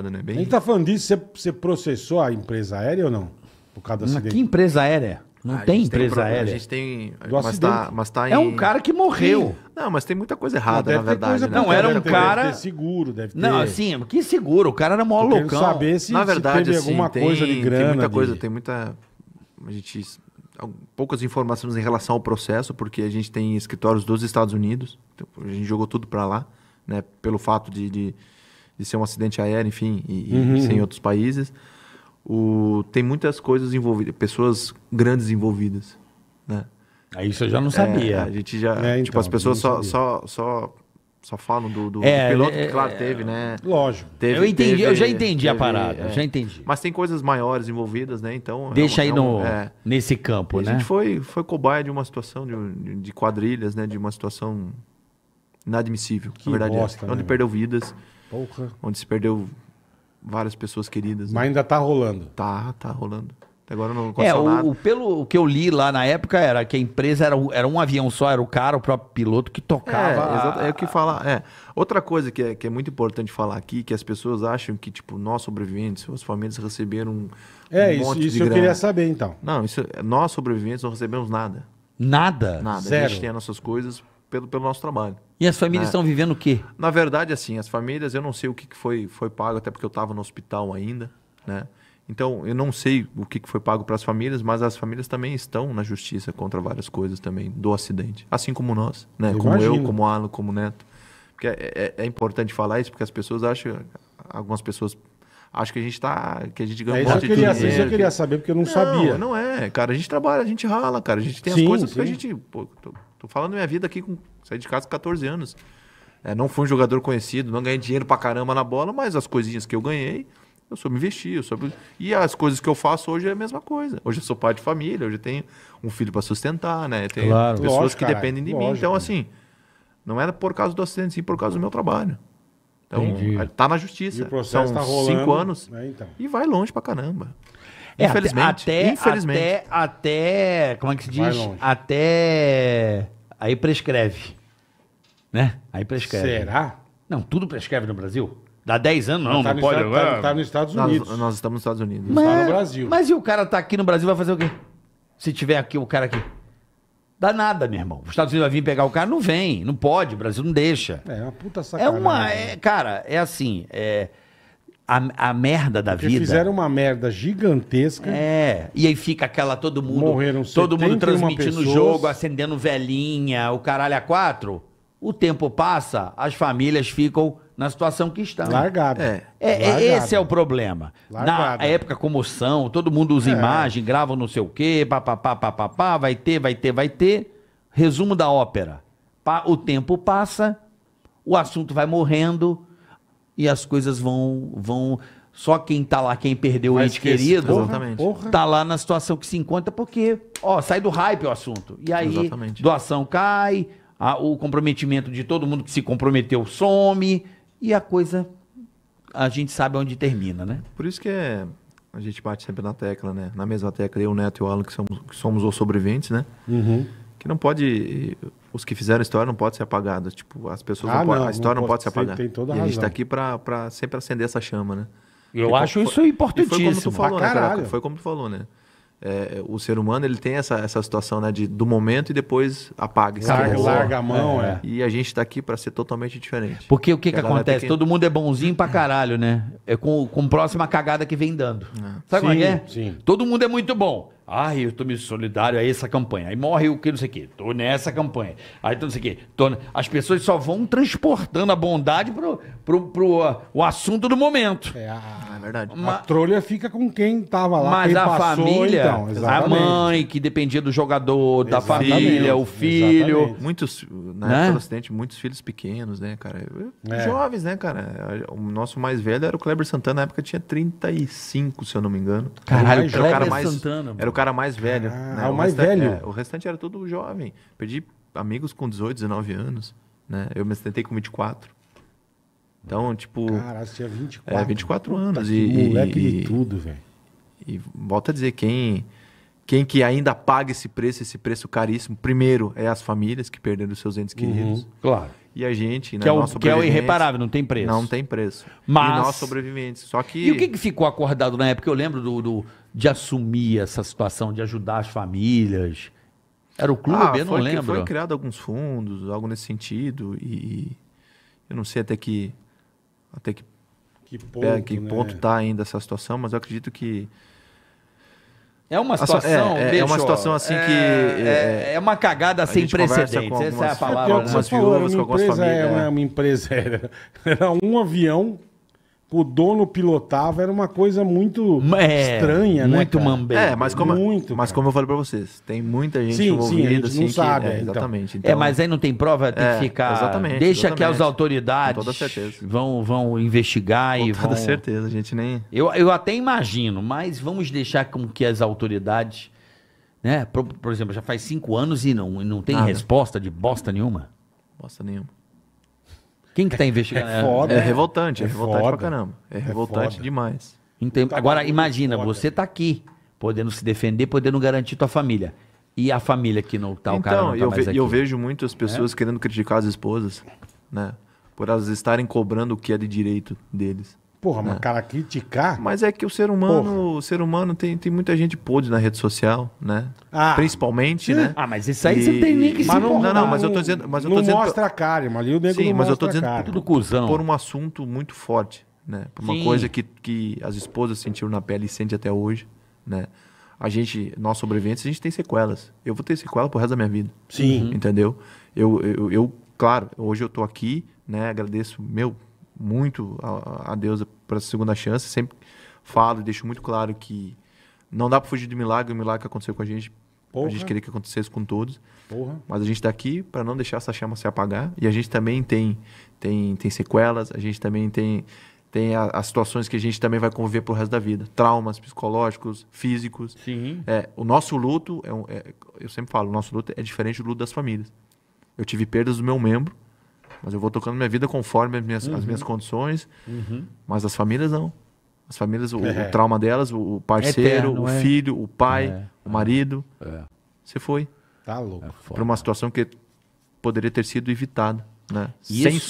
pesado, né? Bem... A gente tá falando disso, você, você processou a empresa aérea ou não? Por causa do acidente? Mas que empresa aérea? Não ah, tem empresa tem um aérea. A gente tem. Do mas tá- acidente. tá, mas tá em... É um cara que morreu. Não, mas tem muita coisa errada, na verdade. Né? Não, era um cara. Deve ter seguro, deve ter. Não, assim, que seguro? O cara era mó loucão. saber se, na verdade, se teve assim, alguma tem, coisa de grana. Tem muita de... coisa, tem muita. A gente. Poucas informações em relação ao processo, porque a gente tem escritórios dos Estados Unidos. Então, a gente jogou tudo para lá, né? Pelo fato de, de de ser um acidente aéreo, enfim, e, uhum. em uhum. outros países, o, tem muitas coisas envolvidas, pessoas grandes envolvidas, né? Aí você já não sabia. É, a gente já, é, então, tipo, as então, pessoas só, só, só, só falam do, do, é, do piloto, que é, claro, teve, né? Lógico. Teve, eu entendi, teve, eu já entendi teve, a parada, é. já entendi. Mas tem coisas maiores envolvidas, né? Então... É Deixa aí no, nesse campo, né? A gente foi, foi cobaia de uma situação de, de quadrilhas, né? De uma situação inadmissível, que na verdade, bosta, onde né? perdeu vidas. Porra. Onde se perdeu várias pessoas queridas. Né? Mas ainda tá rolando. Tá, tá rolando. Até agora não é, aconteceu é, o, nada. O, pelo o que eu li lá na época era que a empresa era, era um avião só, era o cara, o próprio piloto que tocava. É, é o que fala. É. Outra coisa que é, que é muito importante falar aqui, que as pessoas acham que, tipo, nós sobreviventes, os famílias receberam um, é, um isso, monte isso de isso eu queria saber, então. Não, isso, nós sobreviventes não recebemos nada. Nada? Nada. Zero. A gente tem as nossas coisas pelo, pelo nosso trabalho. E as famílias né? estão vivendo o quê? Na verdade, assim, as famílias, eu não sei o que, foi, foi pago, até porque eu estava no hospital ainda, né? Então, eu não sei o que foi pago para as famílias, mas as famílias também estão na justiça contra várias coisas também do acidente. Assim como nós, né? Eu como imagino. eu, como Alan, como Neto. Porque é, é, é, importante falar isso, porque as pessoas acham... Algumas pessoas acham que a gente tá... Que a gente ganha é, um monte de dinheiro. Isso eu queria saber, porque eu não, não, sabia. Não, é, cara. A gente trabalha, a gente rala, cara. A gente tem sim, as coisas sim. que a gente... Pô, tô Tô falando minha vida aqui, com, saí de casa com 14 anos. É, não fui um jogador conhecido, não ganhei dinheiro pra caramba na bola, mas as coisinhas que eu ganhei, eu soube investir. Eu soube... E as coisas que eu faço hoje é a mesma coisa. Hoje eu sou pai de família, hoje eu tenho um filho para sustentar, né? Tem claro, pessoas lógico, que dependem de lógico, mim. Então, né? assim, não era por causa do acidente, sim por causa do meu trabalho. Então, Entendi. tá na justiça. E o processo São tá rolando. cinco anos. Né, então. E vai longe pra caramba. É, infelizmente. Até, infelizmente. Até, até, Como é que se diz? Até. Aí prescreve. Né? Aí prescreve. Será? Não, tudo prescreve no Brasil? Dá 10 anos, não, não, tá não pode. Estado, tá, tá, nos Estados Unidos. Nós, nós, estamos nos Estados Unidos. Mas, tá no Brasil. Mas e o cara tá aqui no Brasil, vai fazer o quê? Se tiver aqui o cara aqui. Dá nada, meu irmão. Os Estados Unidos vai vir pegar o cara, não vem, não pode, o Brasil não deixa. É uma puta sacanagem. É uma. É, cara, é assim. É, a, a merda da Porque vida. fizeram uma merda gigantesca. É. E aí fica aquela todo mundo. Morreram Todo mundo transmitindo o jogo, acendendo velhinha, o caralho a quatro. O tempo passa, as famílias ficam na situação que estão. Largado. É. É, é Esse é o problema. Largado. Na época, comoção, todo mundo usa é. imagem, grava não sei o quê, papapá, papapá, vai ter, vai ter, vai ter. Resumo da ópera. O tempo passa, o assunto vai morrendo e as coisas vão. vão só quem tá lá, quem perdeu o ente querido, porra, porra. tá lá na situação que se encontra, porque, ó, sai do hype o assunto. E aí, exatamente. doação cai, a, o comprometimento de todo mundo que se comprometeu some, e a coisa, a gente sabe onde termina, né? Por isso que é, a gente bate sempre na tecla, né? Na mesma tecla, eu, o Neto e o Alan, que somos, que somos os sobreviventes, né? Uhum que não pode os que fizeram a história não pode ser apagados tipo as pessoas ah, não, a história não, não pode ser apagada tem toda a, e a gente está aqui para sempre acender essa chama né eu e acho como, isso importantíssimo né, foi como tu falou né, cara? foi como tu falou né é, o ser humano ele tem essa, essa situação né, de, do momento e depois apaga. Larga, larga a mão, é. é. E a gente está aqui para ser totalmente diferente. Porque o que, que acontece? Todo mundo é bonzinho pra caralho, né? É com, com próxima cagada que vem dando. É. Sabe sim, como é? é? Sim. Todo mundo é muito bom. Ai, eu tô me solidário a essa campanha. Aí morre o que não sei o quê. Tô nessa campanha. Aí tô não sei o quê. Tô... As pessoas só vão transportando a bondade pro, pro, pro, uh, o assunto do momento. É, a verdade. Uma... A trolha fica com quem tava lá. Mas a passou, família, então, a mãe que dependia do jogador, da exatamente. família, o filho. Exatamente. Muitos, na né? época do acidente, muitos filhos pequenos, né, cara? É. Jovens, né, cara? O nosso mais velho era o Kleber Santana, na época tinha 35, se eu não me engano. Caralho, era, o cara mais Santana. Era o cara mais velho. Ah, né? É o, o mais restante, velho. É, o restante era todo jovem. Perdi amigos com 18, 19 anos, né? Eu me sentei com 24. Então, tipo. Caralho, você tinha 24. É, 24 anos. Tá e, moleque e, de tudo, velho. E volta a dizer, quem, quem que ainda paga esse preço, esse preço caríssimo, primeiro é as famílias que perderam seus entes uhum. queridos. claro. E a gente, né? Que é o, que é o irreparável, não tem preço. Não tem preço. Mas... E nós sobreviventes. Só que. E o que, que ficou acordado na época? Eu lembro do, do de assumir essa situação, de ajudar as famílias. Era o clube, ah, eu não lembro. Foi criado alguns fundos, algo nesse sentido. E eu não sei até que até que que ponto, é, que né? ponto tá ainda essa situação, mas eu acredito que é uma é, situação, é é, assim é, é, é uma situação assim que é, uma cagada sem precedentes. Essa é a palavra. Com algumas né? viúvas, com algumas famílias. É, né? Uma empresa era, era um avião o dono pilotava, era uma coisa muito é, estranha, né? Muito mambé. É, mas como, muito, mas como eu falei pra vocês, tem muita gente sim, envolvida, sim, a gente assim, não que, é, sabe. É, então. exatamente. É, então, é, mas aí não tem prova, tem é, que ficar. Exatamente. Deixa exatamente. que as autoridades Com toda certeza. Vão, vão investigar Com e vão. Com toda certeza, a gente nem. Eu, eu até imagino, mas vamos deixar com que as autoridades. Né? Por, por exemplo, já faz cinco anos e não, não tem Nada. resposta de bosta nenhuma. Bosta nenhuma. Quem que tá é investigando? É, foda, é, é revoltante, é, é revoltante foda. pra caramba. É, é revoltante demais. Então, agora, imagina, foda. você tá aqui, podendo se defender, podendo garantir tua família. E a família que não tá, o cara então, não tá eu, ve eu vejo muitas pessoas é? querendo criticar as esposas, né? Por elas estarem cobrando o que é de direito deles. Porra, mas é. cara, criticar. Mas é que o ser humano, o ser humano tem, tem muita gente podre na rede social, né? Ah, Principalmente, né? Ah, mas isso aí e... você tem nem que mas se não, não, não, mas eu tô dizendo. Mas eu tô não dizendo, mostra a cara, irmão. Ali o nego Sim, mas eu tô dizendo tudo cuzão. por um assunto muito forte, né? Por uma sim. coisa que, que as esposas sentiram na pele e sentem até hoje, né? A gente, nós sobreviventes, a gente tem sequelas. Eu vou ter sequela pro resto da minha vida. Sim. Uhum. Entendeu? Eu, eu, eu claro, hoje eu tô aqui, né? Agradeço, meu, muito a, a Deus para essa segunda chance. Sempre falo e deixo muito claro que não dá para fugir do milagre, o milagre que aconteceu com a gente. Porra. A gente queria que acontecesse com todos. Porra. Mas a gente está aqui para não deixar essa chama se apagar. E a gente também tem, tem, tem sequelas, a gente também tem, tem a, as situações que a gente também vai conviver o resto da vida. Traumas psicológicos, físicos. Sim. É, o nosso luto, é, é eu sempre falo, o nosso luto é diferente do luto das famílias. Eu tive perdas do meu membro, mas eu vou tocando minha vida conforme as minhas, uhum. as minhas uhum. condições. Uhum. Mas as famílias não. As famílias, o, é. o trauma delas, o parceiro, Eterno, o é. filho, o pai, é. o marido. É. Você foi. Tá louco. É para uma situação que poderia ter sido evitada. Né? Sem...